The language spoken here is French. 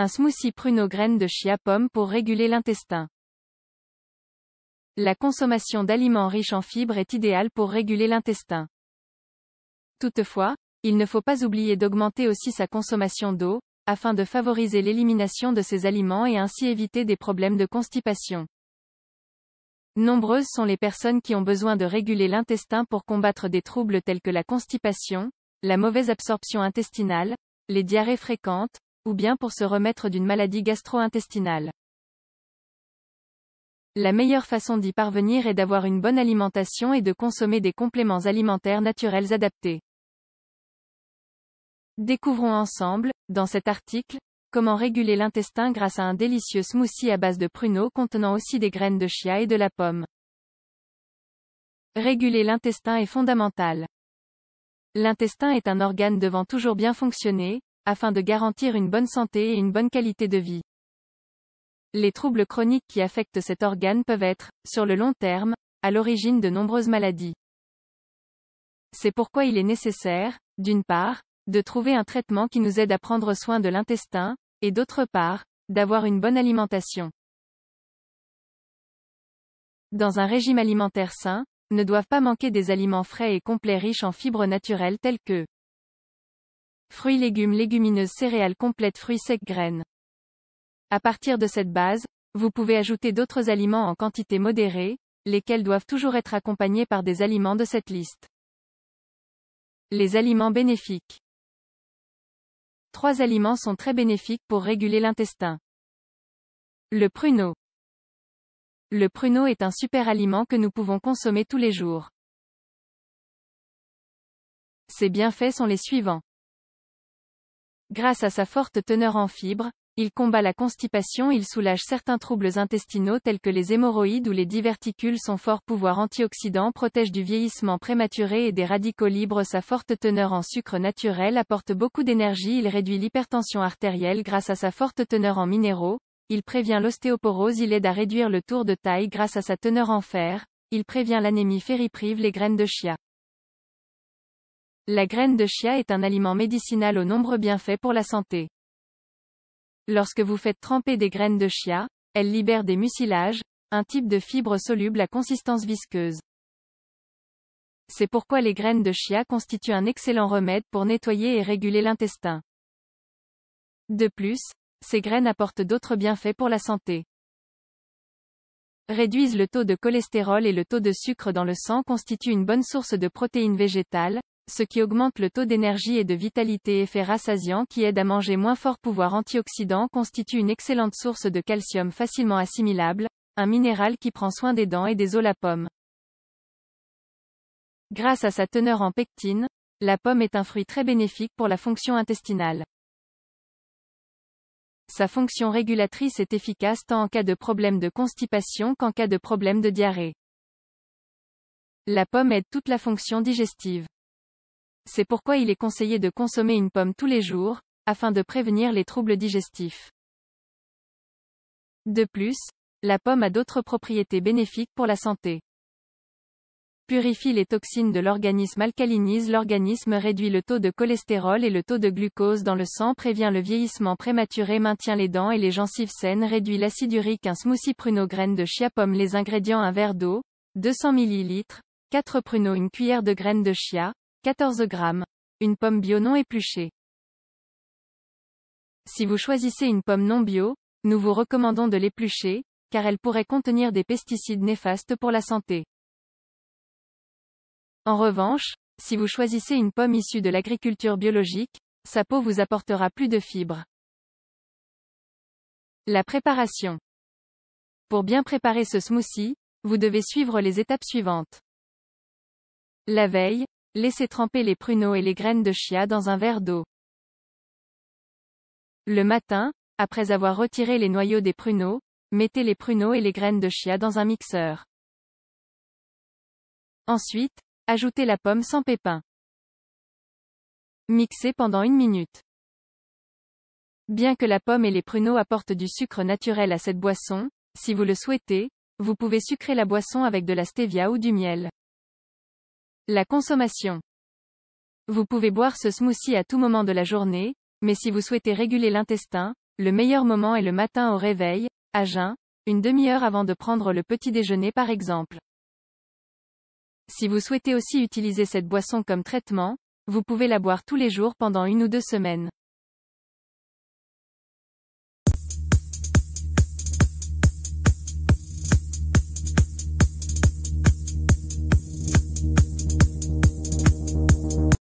Un smoothie prune aux graines de chia pomme pour réguler l'intestin. La consommation d'aliments riches en fibres est idéale pour réguler l'intestin. Toutefois, il ne faut pas oublier d'augmenter aussi sa consommation d'eau, afin de favoriser l'élimination de ces aliments et ainsi éviter des problèmes de constipation. Nombreuses sont les personnes qui ont besoin de réguler l'intestin pour combattre des troubles tels que la constipation, la mauvaise absorption intestinale, les diarrhées fréquentes, ou bien pour se remettre d'une maladie gastro-intestinale. La meilleure façon d'y parvenir est d'avoir une bonne alimentation et de consommer des compléments alimentaires naturels adaptés. Découvrons ensemble, dans cet article, comment réguler l'intestin grâce à un délicieux smoothie à base de pruneaux contenant aussi des graines de chia et de la pomme. Réguler l'intestin est fondamental. L'intestin est un organe devant toujours bien fonctionner, afin de garantir une bonne santé et une bonne qualité de vie. Les troubles chroniques qui affectent cet organe peuvent être, sur le long terme, à l'origine de nombreuses maladies. C'est pourquoi il est nécessaire, d'une part, de trouver un traitement qui nous aide à prendre soin de l'intestin, et d'autre part, d'avoir une bonne alimentation. Dans un régime alimentaire sain, ne doivent pas manquer des aliments frais et complets riches en fibres naturelles tels que Fruits légumes légumineuses céréales complètes fruits secs graines. À partir de cette base, vous pouvez ajouter d'autres aliments en quantité modérée, lesquels doivent toujours être accompagnés par des aliments de cette liste. Les aliments bénéfiques. Trois aliments sont très bénéfiques pour réguler l'intestin. Le pruneau. Le pruneau est un super aliment que nous pouvons consommer tous les jours. Ses bienfaits sont les suivants. Grâce à sa forte teneur en fibres, il combat la constipation, il soulage certains troubles intestinaux tels que les hémorroïdes ou les diverticules. Son fort pouvoir antioxydant protège du vieillissement prématuré et des radicaux libres. Sa forte teneur en sucre naturel apporte beaucoup d'énergie. Il réduit l'hypertension artérielle grâce à sa forte teneur en minéraux. Il prévient l'ostéoporose. Il aide à réduire le tour de taille grâce à sa teneur en fer. Il prévient l'anémie ferriprive les graines de chia. La graine de chia est un aliment médicinal aux nombreux bienfaits pour la santé. Lorsque vous faites tremper des graines de chia, elles libèrent des mucilages, un type de fibre soluble à consistance visqueuse. C'est pourquoi les graines de chia constituent un excellent remède pour nettoyer et réguler l'intestin. De plus, ces graines apportent d'autres bienfaits pour la santé. Réduisent le taux de cholestérol et le taux de sucre dans le sang constituent une bonne source de protéines végétales, ce qui augmente le taux d'énergie et de vitalité effet rassasiant qui aide à manger moins fort pouvoir antioxydant constitue une excellente source de calcium facilement assimilable, un minéral qui prend soin des dents et des os la pomme. Grâce à sa teneur en pectine, la pomme est un fruit très bénéfique pour la fonction intestinale. Sa fonction régulatrice est efficace tant en cas de problème de constipation qu'en cas de problème de diarrhée. La pomme aide toute la fonction digestive c'est pourquoi il est conseillé de consommer une pomme tous les jours, afin de prévenir les troubles digestifs. De plus, la pomme a d'autres propriétés bénéfiques pour la santé. Purifie les toxines de l'organisme, alcalinise l'organisme, réduit le taux de cholestérol et le taux de glucose dans le sang, prévient le vieillissement prématuré, maintient les dents et les gencives saines, réduit l'acide urique. Un smoothie pruneau graines de chia pomme. Les ingrédients un verre d'eau, 200 ml, 4 pruneaux, une cuillère de graines de chia, 14 grammes. Une pomme bio non épluchée. Si vous choisissez une pomme non bio, nous vous recommandons de l'éplucher, car elle pourrait contenir des pesticides néfastes pour la santé. En revanche, si vous choisissez une pomme issue de l'agriculture biologique, sa peau vous apportera plus de fibres. La préparation. Pour bien préparer ce smoothie, vous devez suivre les étapes suivantes. La veille, Laissez tremper les pruneaux et les graines de chia dans un verre d'eau. Le matin, après avoir retiré les noyaux des pruneaux, mettez les pruneaux et les graines de chia dans un mixeur. Ensuite, ajoutez la pomme sans pépins. Mixez pendant une minute. Bien que la pomme et les pruneaux apportent du sucre naturel à cette boisson, si vous le souhaitez, vous pouvez sucrer la boisson avec de la stevia ou du miel. La consommation. Vous pouvez boire ce smoothie à tout moment de la journée, mais si vous souhaitez réguler l'intestin, le meilleur moment est le matin au réveil, à jeun, une demi-heure avant de prendre le petit déjeuner par exemple. Si vous souhaitez aussi utiliser cette boisson comme traitement, vous pouvez la boire tous les jours pendant une ou deux semaines.